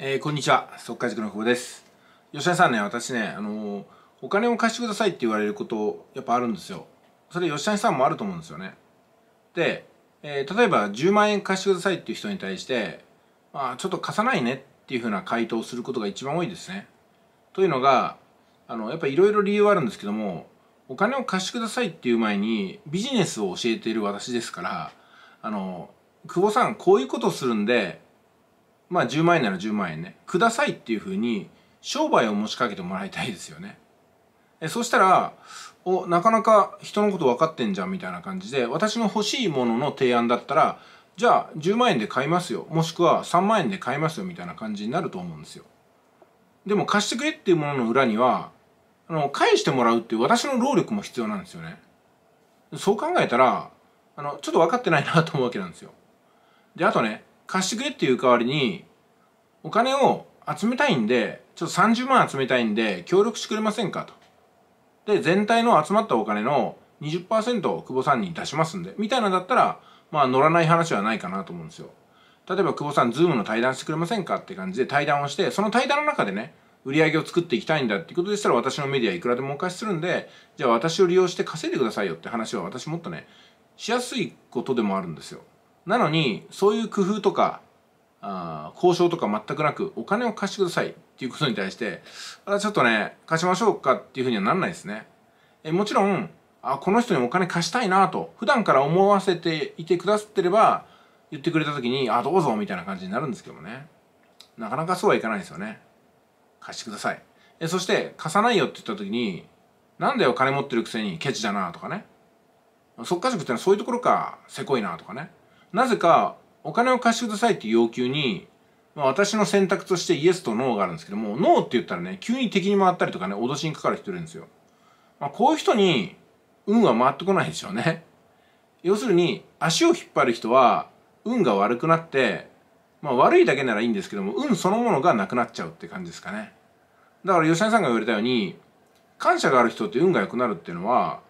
えー、こんにちは速解塾の久保です吉田さんね私ねあのー、お金を貸してくださいって言われることやっぱあるんですよそれ吉田さんもあると思うんですよねで、えー、例えば10万円貸してくださいっていう人に対して、まあ、ちょっと貸さないねっていうふうな回答をすることが一番多いですねというのがあのやっぱいろいろ理由はあるんですけどもお金を貸してくださいっていう前にビジネスを教えている私ですからあの久保さんこういうことをするんでまあ10万円なら10万円ねくださいっていうふうに商売を持ちかけてもらいたいですよねえそしたらおなかなか人のこと分かってんじゃんみたいな感じで私の欲しいものの提案だったらじゃあ10万円で買いますよもしくは3万円で買いますよみたいな感じになると思うんですよでも貸してくれっていうものの裏にはあの返してもらうっていう私の労力も必要なんですよねそう考えたらあのちょっと分かってないなと思うわけなんですよであとね貸してくれっていう代わりに、お金を集めたいんで、ちょっと30万集めたいんで、協力してくれませんかと。で、全体の集まったお金の20%を久保さんに出しますんで、みたいなんだったら、まあ乗らない話はないかなと思うんですよ。例えば久保さん、ズームの対談してくれませんかって感じで対談をして、その対談の中でね、売り上げを作っていきたいんだってことでしたら私のメディアいくらでもお貸しするんで、じゃあ私を利用して稼いでくださいよって話は私もっとね、しやすいことでもあるんですよ。なのにそういう工夫とかあ交渉とか全くなくお金を貸してくださいっていうことに対してあちょっとね貸しましょうかっていうふうにはなんないですねえもちろんあこの人にお金貸したいなと普段から思わせていてくださってれば言ってくれた時にあどうぞみたいな感じになるんですけどもねなかなかそうはいかないですよね貸してくださいえそして貸さないよって言った時になんだよ金持ってるくせにケチだなとかねそっか。塾ってのはそういうところかせこいなとかねなぜかお金を貸してくださいっていう要求に、まあ、私の選択としてイエスとノーがあるんですけども、ノーって言ったらね、急に敵に回ったりとかね、脅しにかかる人いるんですよ。まあ、こういう人に運は回ってこないでしょうね。要するに、足を引っ張る人は運が悪くなって、まあ悪いだけならいいんですけども、運そのものがなくなっちゃうって感じですかね。だから吉谷さんが言われたように、感謝がある人って運が良くなるっていうのは、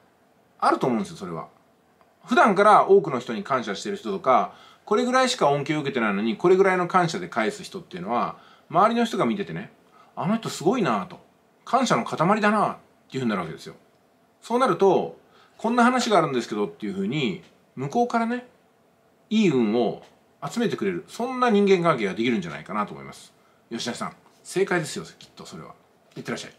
あると思うんですよ、それは。普段から多くの人に感謝してる人とかこれぐらいしか恩恵を受けてないのにこれぐらいの感謝で返す人っていうのは周りの人が見ててねあの人すごいなと感謝の塊だなっていうふうになるわけですよ。そうなるとこんな話があるんですけどっていうふうに向こうからねいい運を集めてくれるそんな人間関係ができるんじゃないかなと思います。吉田さん正解ですよきっとそれは。いってらっしゃい。